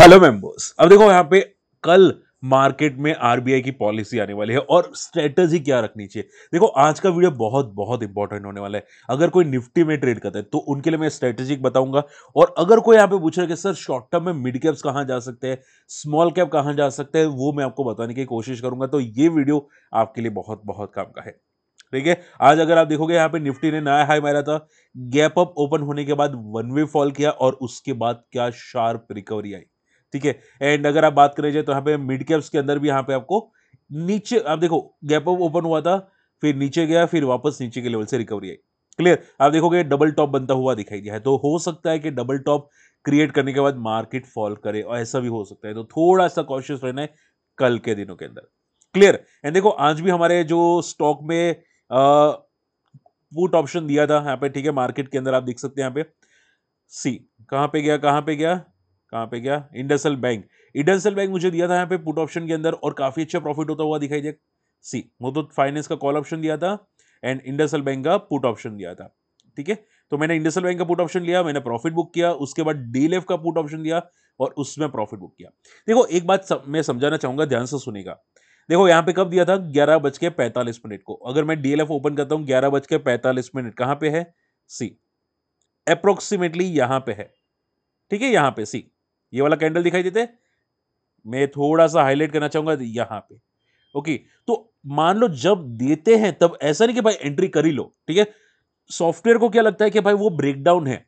hello members अब देखो यहाँ पे कल मार्केट में आरबीआई की पॉलिसी आने वाली है और स्ट्रेटजी क्या रखनी चाहिए देखो आज का वीडियो बहुत बहुत इंपॉर्टेंट होने वाला है अगर कोई निफ्टी में ट्रेड करता है तो उनके लिए मैं स्ट्रेटेजिक बताऊंगा और अगर कोई यहाँ पे पूछ रहा है कि सर शॉर्ट टर्म में मिड कैप्स कहाँ जा सकते हैं स्मॉल कैप कहाँ जा सकते हैं वो मैं आपको बताने की कोशिश करूंगा तो ये वीडियो आपके लिए बहुत बहुत काम का है ठीक है आज अगर आप देखोगे यहाँ पे निफ्टी ने नया हाई मारा था गैप अप ओपन होने के बाद वन वे फॉल किया और उसके बाद क्या शार्प रिकवरी आई ठीक है एंड अगर आप बात करें जाए तो यहाँ पे मिड कैप्स के अंदर भी यहाँ पे आपको नीचे आप देखो गैप अप ओपन हुआ था फिर नीचे गया फिर वापस नीचे के लेवल से रिकवरी आई क्लियर आप देखोगे डबल टॉप बनता हुआ दिखाई दिया है तो हो सकता है कि डबल टॉप क्रिएट करने के बाद मार्केट फॉल करे और ऐसा भी हो सकता है तो थोड़ा सा कॉशियस रहना है कल के दिनों के अंदर क्लियर एंड देखो आज भी हमारे जो स्टॉक में पुट ऑप्शन दिया था यहाँ पे ठीक है मार्केट के अंदर आप देख सकते हैं यहाँ पे सी कहाँ पे गया कहाँ पे गया कहाँ पे गया इंडसल बैंक इंडसल बैंक मुझे दिया था यहाँ पे पुट ऑप्शन के अंदर और काफ़ी अच्छा प्रॉफिट होता हुआ दिखाई दे सी मुथुत फाइनेंस का कॉल ऑप्शन दिया था एंड इंडसल बैंक का पुट ऑप्शन दिया था ठीक है तो मैंने इंडसल बैंक का पुट ऑप्शन लिया मैंने प्रॉफिट बुक किया उसके बाद डीएलएफ का पुट ऑप्शन दिया और उसमें प्रॉफिट बुक किया देखो एक बात सम, मैं समझाना चाहूँगा ध्यान से सुनेगा देखो यहाँ पे कब दिया था ग्यारह बज के पैंतालीस मिनट को अगर मैं डीएलएफ ओपन करता हूँ ग्यारह बज के पैंतालीस मिनट कहाँ पे है सी अप्रोक्सीमेटली यहाँ पे है ठीक है यहाँ पे सी ये वाला कैंडल दिखाई देते मैं थोड़ा सा हाईलाइट करना चाहूंगा यहाँ पे ओके तो मान लो जब देते हैं तब ऐसा नहीं कि भाई एंट्री कर ही लो ठीक है सॉफ्टवेयर को क्या लगता है कि भाई वो ब्रेकडाउन है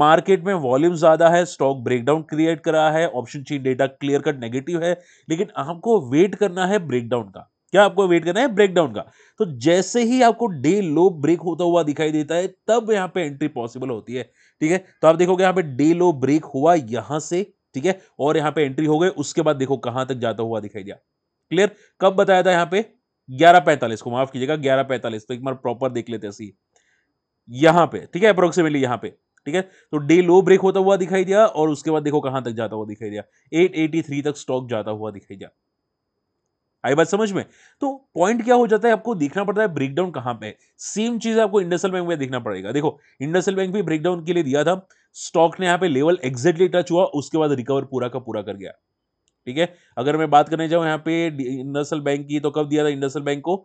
मार्केट में वॉल्यूम ज़्यादा है स्टॉक ब्रेकडाउन क्रिएट करा है option chain data clear cut negative है लेकिन आपको वेट करना है ब्रेकडाउन का क्या आपको वेट करना है ब्रेकडाउन का तो जैसे ही आपको डे लो ब्रेक होता हुआ दिखाई देता है तब यहाँ पे एंट्री पॉसिबल होती है ठीक है तो आप देखोगे यहाँ पे डे लो ब्रेक हुआ यहाँ से ठीक है और यहाँ पे एंट्री हो गए उसके बाद देखो कहाँ तक जाता हुआ दिखाई दिया क्लियर कब बताया था यहाँ पे ग्यारह पैंतालीस को माफ कीजिएगा ग्यारह पैंतालीस तो एक बार प्रॉपर देख लेते हैं यहां पे ठीक है अप्रोक्सीमेटली यहां पे ठीक है तो डे लो ब्रेक होता हुआ दिखाई दिया और उसके बाद देखो कहां तक जाता हुआ दिखाई दिया 883 तक स्टॉक जाता हुआ दिखाई दिया आई बात समझ में तो पॉइंट क्या हो जाता है आपको देखना पड़ता है ब्रेकडाउन कहां पे सेम चीज आपको इंडस्ट्रियल बैंक में देखना पड़ेगा देखो इंडस्ट्रियल बैंक भी ब्रेकडाउन के लिए दिया था स्टॉक ने यहाँ पे लेवल एग्जैक्टली टच हुआ उसके बाद रिकवर पूरा का पूरा कर गया ठीक है अगर मैं बात करने जाऊं यहाँ पे इंडस्ट्रियल बैंक की तो कब दिया था इंडस्ट्रियल बैंक को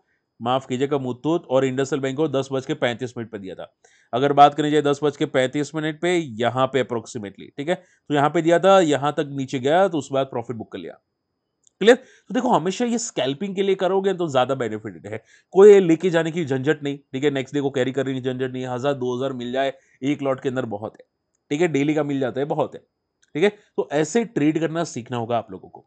माफ़ कीजिएगा मुथूत और इंडस्ट्रियल बैंक को दस बज के पैंतीस मिनट पर दिया था अगर बात करें जाए दस बज के पैंतीस मिनट पे यहाँ पे अप्रोक्सीमेटली ठीक है तो यहाँ पे दिया था यहाँ तक नीचे गया तो उस बाद प्रॉफिट बुक कर लिया क्लियर तो देखो हमेशा ये स्कैल्पिंग के लिए करोगे तो ज्यादा बेनिफिटेड है कोई लेके जाने की झंझट नहीं ठीक है नेक्स्ट डे को कैरी करने की झंझट नहीं हजार दो हजार मिल जाए एक लॉट के अंदर बहुत है ठीक है डेली का मिल जाता है बहुत है ठीक है तो ऐसे ट्रेड करना सीखना होगा आप लोगों को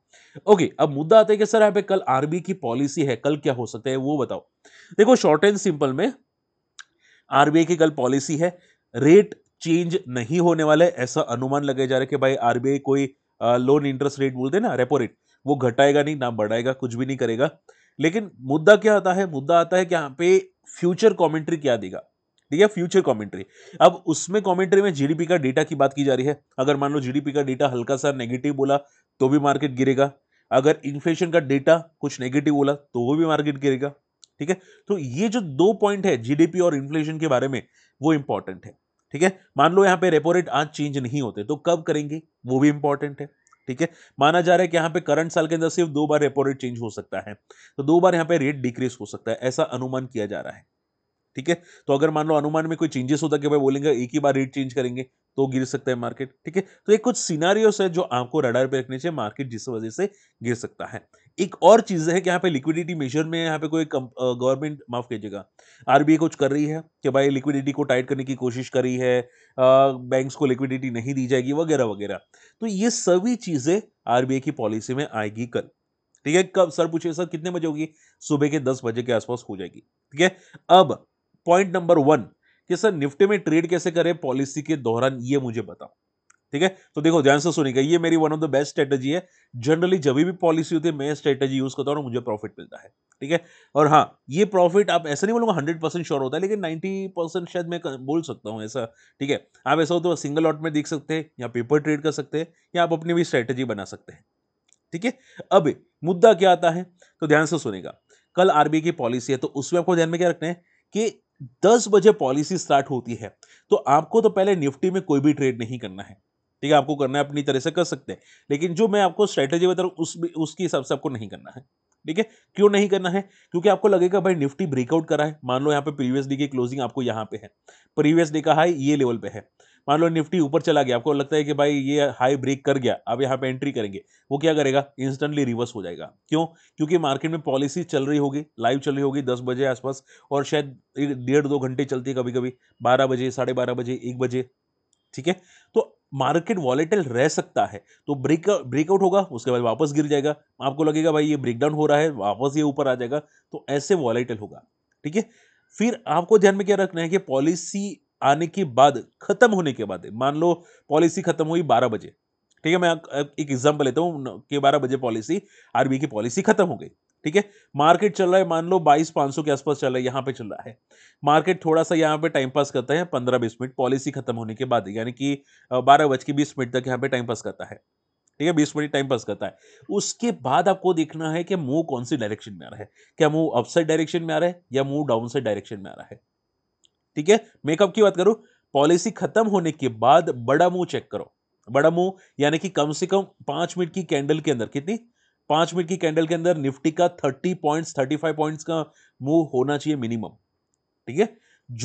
ओके अब मुद्दा आता है कि सर यहाँ पे कल आरबी की पॉलिसी है कल क्या हो सकता है वो बताओ देखो शॉर्ट एंड सिंपल में आरबीआई की कल पॉलिसी है रेट चेंज नहीं होने वाला है ऐसा अनुमान लगाया जा रहा है कि भाई आरबीआई कोई लोन इंटरेस्ट रेट बोलते ना रेपो रेट वो घटाएगा नहीं ना बढ़ाएगा कुछ भी नहीं करेगा लेकिन मुद्दा क्या आता है मुद्दा आता है कि यहाँ पे फ्यूचर कॉमेंट्री क्या देगा ठीक है फ्यूचर कॉमेंट्री अब उसमें कॉमेंट्री में जीडीपी का डेटा की बात की जा रही है अगर मान लो जीडीपी का डेटा हल्का सा नेगेटिव बोला तो भी मार्केट गिरेगा अगर इन्फ्लेशन का डेटा कुछ नेगेटिव बोला तो वो भी मार्केट गिरेगा ठीक है तो ये जो दो पॉइंट है जीडीपी और इन्फ्लेशन के बारे में वो इंपॉर्टेंट है ठीक है मान लो यहाँ पे रेपो रेट आज चेंज नहीं होते तो कब करेंगे वो भी इंपॉर्टेंट है ठीक है माना जा रहा है कि यहाँ पे करंट साल के अंदर सिर्फ दो बार रेपो रेट चेंज हो सकता है तो दो बार यहाँ पे रेट डिक्रीज हो सकता है ऐसा अनुमान किया जा रहा है ठीक है तो अगर मान लो अनुमान में कोई चेंजेस होता कि भाई बोलेंगे एक ही बार रेट चेंज करेंगे तो गिर सकता है मार्केट ठीक है तो ये कुछ सीनारियोस है जो आपको रडार पे रखने चाहिए मार्केट जिस वजह से गिर सकता है एक और चीज़ है कि यहाँ पे लिक्विडिटी मेजर में यहाँ पे कोई गवर्नमेंट माफ कीजिएगा आरबीआई कुछ कर रही है कि भाई लिक्विडिटी को टाइट करने की कोशिश कर रही है बैंक्स को लिक्विडिटी नहीं दी जाएगी वगैरह वगैरह तो ये सभी चीज़ें आरबीआई की पॉलिसी में आएगी कल ठीक है कब सर पूछे सर कितने बजे होगी सुबह के दस बजे के आसपास हो जाएगी ठीक है अब पॉइंट नंबर वन कि सर निफ्टी में ट्रेड कैसे करें पॉलिसी के दौरान ये मुझे बताओ ठीक है तो देखो ध्यान से सुनेगा ये मेरी one of the best strategy है जनरली जब भी पॉलिसी होती है मैं स्ट्रेटजी यूज करता हूँ और मुझे प्रॉफिट मिलता है ठीक है और हाँ ये प्रॉफिट आप ऐसा नहीं बोलूंगा हंड्रेड परसेंट श्योर होता है लेकिन नाइन्टी परसेंट शायद मैं बोल सकता हूँ ऐसा ठीक है आप ऐसा हो तो सिंगल लॉट में देख सकते हैं या पेपर ट्रेड कर सकते हैं या आप अपनी भी स्ट्रेटेजी बना सकते हैं ठीक है अब मुद्दा क्या आता है तो ध्यान से सुनेगा कल आरबीआई की पॉलिसी है तो उसमें आपको ध्यान में क्या रखना है कि दस बजे पॉलिसी स्टार्ट होती है तो आपको तो पहले निफ्टी में कोई भी ट्रेड नहीं करना है ठीक है आपको करना है अपनी तरह से कर सकते हैं लेकिन जो मैं आपको स्ट्रैटेजी बता रहा हूँ उस उसके हिसाब से आपको नहीं करना है ठीक है क्यों नहीं करना है क्योंकि आपको लगेगा भाई निफ्टी ब्रेकआउट करा है मान लो यहाँ पे प्रीवियस डे की क्लोजिंग आपको यहाँ पे है प्रीवियस डे का हाई ये लेवल पे है मान लो निफ्टी ऊपर चला गया आपको लगता है कि भाई ये हाई ब्रेक कर गया अब यहाँ पे एंट्री करेंगे वो क्या करेगा इंस्टेंटली रिवर्स हो जाएगा क्यों क्योंकि मार्केट में पॉलिसी चल रही होगी लाइव चल रही होगी दस बजे आसपास और शायद डेढ़ दो घंटे चलती है कभी कभी बारह बजे साढ़े बारह बजे एक बजे ठीक है तो मार्केट वॉलेटल रह सकता है तो ब्रेक ब्रेकआउट होगा उसके बाद वापस गिर जाएगा आपको लगेगा भाई ये ब्रेकडाउन हो रहा है वापस ये ऊपर आ जाएगा तो ऐसे वॉलेटल होगा ठीक है फिर आपको ध्यान में क्या रखना है कि पॉलिसी आने के बाद खत्म होने के बाद मान लो पॉलिसी खत्म हुई बारह बजे ठीक है मैं एक एग्जाम्पल लेता हूँ कि बारह बजे पॉलिसी आरबीआई की पॉलिसी खत्म हो गई ठीक है मार्केट चल रहा है मान लो बाईस पाँच सौ के आसपास चल रहा है यहाँ पे चल रहा है मार्केट थोड़ा सा यहाँ पे टाइम पास करता है पंद्रह बीस मिनट पॉलिसी खत्म होने के बाद यानी कि बारह बज के बीस मिनट तक यहाँ पे टाइम पास करता है ठीक है बीस मिनट टाइम पास करता है उसके बाद आपको देखना है कि मुंह कौन सी डायरेक्शन में आ रहा है क्या मुंह अपसाइड डायरेक्शन में आ रहा है या मुंह डाउन साइड डायरेक्शन में आ रहा है ठीक है मेकअप की बात करूं पॉलिसी खत्म होने के बाद बड़ा मुंह चेक करो बड़ा मुंह यानी कि कम से कम पांच मिनट की कैंडल के अंदर कितनी पांच मिनट की कैंडल के अंदर निफ्टी का thirty points thirty five points का मूव होना चाहिए मिनिमम ठीक है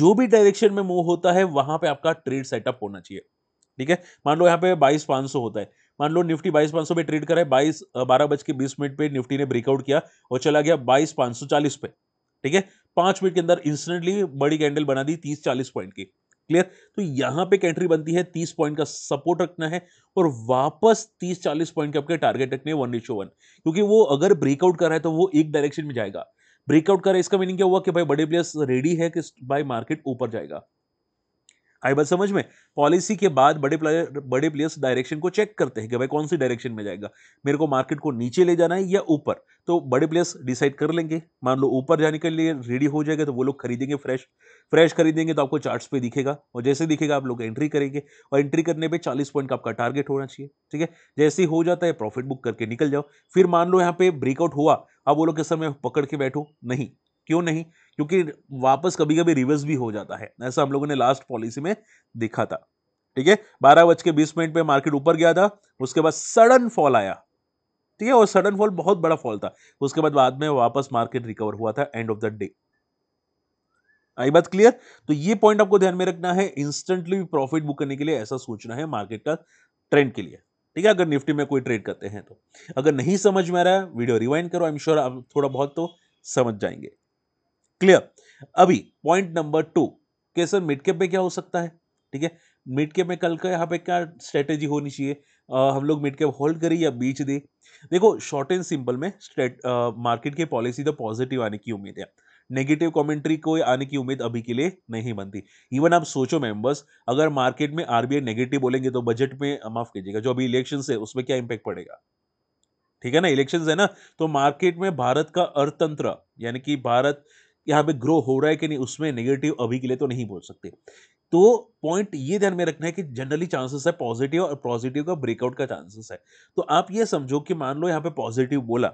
जो भी डायरेक्शन में मूव होता है वहां पे आपका ट्रेड सेटअप होना चाहिए ठीक है मान लो यहाँ पे बाईस पांच सौ होता है मान लो निफ्टी बाईस पांच सौ पे ट्रेड करा है बाईस बारह बज के बीस मिनट पे निफ्टी ने ब्रेकआउट किया और चला गया बाईस पांच सौ चालीस पे ठीक है पांच मिनट के अंदर इंस्टेंटली बड़ी कैंडल बना दी तीस चालीस पॉइंट की क्लियर तो यहां पे एंट्री बनती है तीस पॉइंट का सपोर्ट रखना है और वापस तीस चालीस पॉइंट के आपके टारगेट रखने वन रेशो वन क्योंकि वो अगर ब्रेकआउट कर रहा है तो वो एक डायरेक्शन में जाएगा ब्रेकआउट कर रहा है इसका मीनिंग क्या हुआ कि भाई बड़े प्लेयर्स रेडी है कि भाई मार्केट ऊपर जाएगा आई बात समझ में पॉलिसी के बाद बड़े प्लेयर बड़े प्लेयर्स डायरेक्शन को चेक करते हैं कि भाई कौन सी डायरेक्शन में जाएगा मेरे को मार्केट को नीचे ले जाना है या ऊपर तो बड़े प्लेयर्स डिसाइड कर लेंगे मान लो ऊपर जाने के लिए रेडी हो जाएगा तो वो लोग खरीदेंगे फ्रेश फ्रेश खरीदेंगे तो आपको चार्ट्स पे दिखेगा और जैसे दिखेगा आप लोग एंट्री करेंगे और एंट्री करने पर चालीस पॉइंट का आपका टारगेट होना चाहिए ठीक है जैसे ही हो जाता है प्रॉफिट बुक करके निकल जाओ फिर मान लो यहाँ पे ब्रेकआउट हुआ अब वो लोग के समय पकड़ के बैठो नहीं क्यों नहीं क्योंकि वापस कभी कभी रिवर्स भी हो जाता है ऐसा हम लोगों ने लास्ट पॉलिसी में देखा था ठीक है बारह बज के बीस मिनट पर मार्केट ऊपर गया था उसके बाद सडन फॉल आया ठीक है और सडन फॉल बहुत बड़ा फॉल था उसके बाद बाद में वापस मार्केट रिकवर हुआ था एंड ऑफ द डे आई बात क्लियर तो ये पॉइंट आपको ध्यान में रखना है इंस्टेंटली प्रॉफिट बुक करने के लिए ऐसा सोचना है मार्केट का ट्रेंड के लिए ठीक है अगर निफ्टी में कोई ट्रेड करते हैं तो अगर नहीं समझ में आ रहा है वीडियो रिवाइंड करो आई एम श्योर आप थोड़ा बहुत तो समझ जाएंगे क्लियर अभी पॉइंट नंबर टू के सर मिड कैप में क्या हो सकता है ठीक है मिड कैप में कल का यहाँ पे क्या स्ट्रेटेजी होनी चाहिए हम लोग मिड कैप होल्ड करें या बीच दे देखो शॉर्ट एंड सिंपल में मार्केट की पॉलिसी तो पॉजिटिव आने की उम्मीद है नेगेटिव कमेंट्री को आने की उम्मीद अभी के लिए नहीं बनती इवन आप सोचो मेंबर्स अगर मार्केट में आरबीआई नेगेटिव बोलेंगे तो बजट में माफ कीजिएगा जो अभी इलेक्शन है उसमें क्या इंपैक्ट पड़ेगा ठीक है ना इलेक्शन है ना तो मार्केट में भारत का अर्थतंत्र यानी कि भारत यहाँ पे ग्रो हो रहा है कि नहीं उसमें नेगेटिव अभी के लिए तो नहीं बोल सकते तो पॉइंट ये ध्यान में रखना है कि जनरली चांसेस है पॉजिटिव और पॉजिटिव का ब्रेकआउट का चांसेस है तो आप ये समझो कि मान लो यहाँ पे पॉजिटिव बोला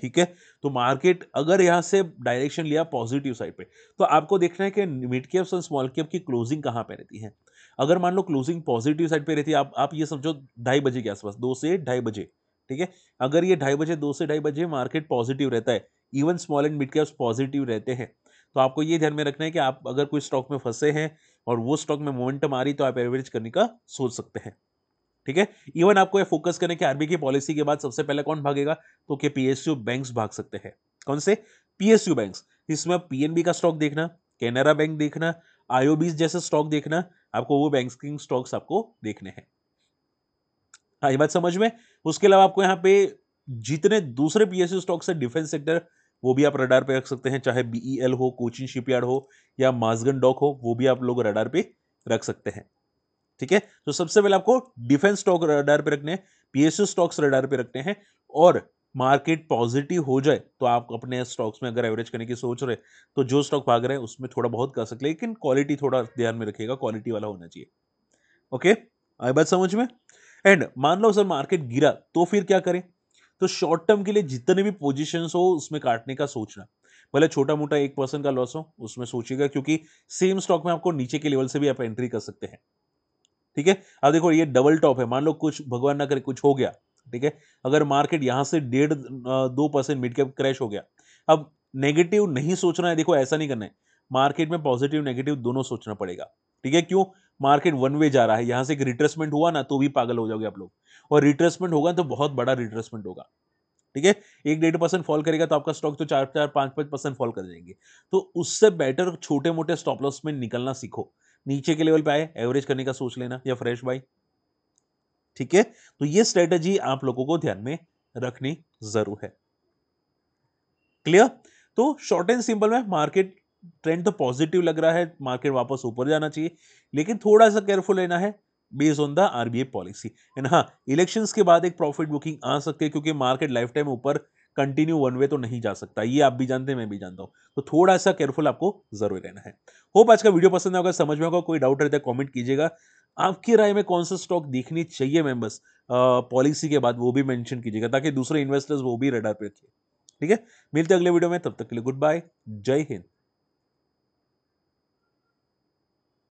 ठीक है तो मार्केट अगर यहाँ से डायरेक्शन लिया पॉजिटिव साइड पे तो आपको देखना है कि मिड कैप्स और स्मॉल कैप की क्लोजिंग कहाँ पे रहती है अगर मान लो क्लोजिंग पॉजिटिव साइड पे रहती है आप आप ये समझो ढाई बजे के आसपास दो से ढाई बजे ठीक है अगर ये ढाई बजे दो से ढाई बजे मार्केट पॉजिटिव रहता है even small and mid caps positive रहते हैं तो आपको ये ध्यान में रखना है कि आप अगर कोई स्टॉक में फंसे हैं और वो स्टॉक में मोमेंटम आ रही तो आप एवरेज करने का सोच सकते हैं ठीक है इवन आपको ये फोकस करें कि आरबी की पॉलिसी के बाद सबसे पहले कौन भागेगा तो के पीएसयू बैंक्स भाग सकते हैं कौन से पीएसयू बैंक्स इसमें पीएनबी का स्टॉक देखना कैनरा बैंक देखना आईओबी जैसे स्टॉक देखना आपको वो बैंकिंग स्टॉक्स आपको देखने हैं हाँ ये बात समझ में उसके अलावा आपको यहाँ पे जितने दूसरे पीएसयू स्टॉक्स है डिफेंस सेक्टर वो भी आप रडार पे रख सकते हैं चाहे बी एल e हो कोचिन शिपयार्ड हो या मासगन डॉक हो वो भी आप लोग रडार पे रख सकते हैं ठीक है तो सबसे पहले आपको डिफेंस स्टॉक रडार पे रखने हैं पीएसयू स्टॉक्स रडार पे रखने हैं और मार्केट पॉजिटिव हो जाए तो आप अपने स्टॉक्स में अगर एवरेज करने की सोच रहे तो जो स्टॉक भाग रहे हैं उसमें थोड़ा बहुत कर सकते लेकिन क्वालिटी थोड़ा ध्यान में रखिएगा क्वालिटी वाला होना चाहिए ओके आई बात समझ में एंड मान लो सर मार्केट गिरा तो फिर क्या करें तो शॉर्ट टर्म के लिए जितने भी पोजिशन हो उसमें काटने का सोचना भले छोटा मोटा एक परसेंट का लॉस हो उसमें सोचिएगा क्योंकि सेम स्टॉक में आपको नीचे के लेवल से भी आप एंट्री कर सकते हैं ठीक है अब देखो ये डबल टॉप है मान लो कुछ भगवान ना करे कुछ हो गया ठीक है अगर मार्केट यहाँ से डेढ़ दो परसेंट मिड कैप क्रैश हो गया अब नेगेटिव नहीं सोचना है देखो ऐसा नहीं करना है मार्केट में पॉजिटिव नेगेटिव दोनों सोचना पड़ेगा ठीक है क्यों मार्केट वन वे जा रहा है यहां से एक रिट्रेसमेंट हुआ ना तो भी पागल हो जाओगे आप लोग और रिट्रेसमेंट होगा तो बहुत बड़ा रिट्रेसमेंट होगा ठीक है एक डेढ़ परसेंट फॉल करेगा तो आपका स्टॉक तो चार चार पांच पांच परसेंट फॉल कर जाएंगे तो उससे बेटर छोटे मोटे स्टॉप लॉस में निकलना सीखो नीचे के लेवल पे आए एवरेज करने का सोच लेना या फ्रेश बाई ठीक है तो ये स्ट्रेटजी आप लोगों को ध्यान में रखनी जरूर है क्लियर तो शॉर्ट एंड सिंपल में मार्केट ट्रेंड तो पॉजिटिव लग रहा है मार्केट वापस ऊपर जाना चाहिए लेकिन थोड़ा सा केयरफुल रहना है based on the RBI policy and हाँ इलेक्शंस के बाद एक प्रॉफिट बुकिंग आ सकती है क्योंकि मार्केट लाइफ टाइम ऊपर कंटिन्यू वन वे तो नहीं जा सकता ये आप भी जानते हैं मैं भी जानता हूँ तो थोड़ा सा केयरफुल आपको जरूर रहना है होप आज का वीडियो पसंद आएगा समझ में होगा कोई डाउट रहता है कॉमेंट कीजिएगा आपकी राय में कौन सा स्टॉक देखनी चाहिए मेंबर्स पॉलिसी के बाद वो भी मेंशन कीजिएगा ताकि दूसरे इन्वेस्टर्स वो भी रेडर पे रखें ठीक है मिलते अगले वीडियो में तब तक के लिए गुड बाय जय हिंद